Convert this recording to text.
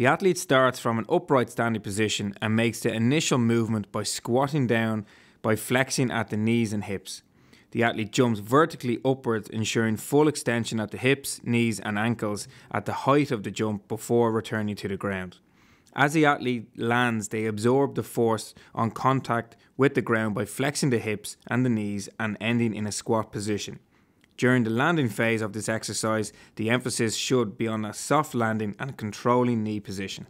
The athlete starts from an upright standing position and makes the initial movement by squatting down by flexing at the knees and hips. The athlete jumps vertically upwards, ensuring full extension at the hips, knees, and ankles at the height of the jump before returning to the ground. As the athlete lands, they absorb the force on contact with the ground by flexing the hips and the knees and ending in a squat position. During the landing phase of this exercise, the emphasis should be on a soft landing and controlling knee position.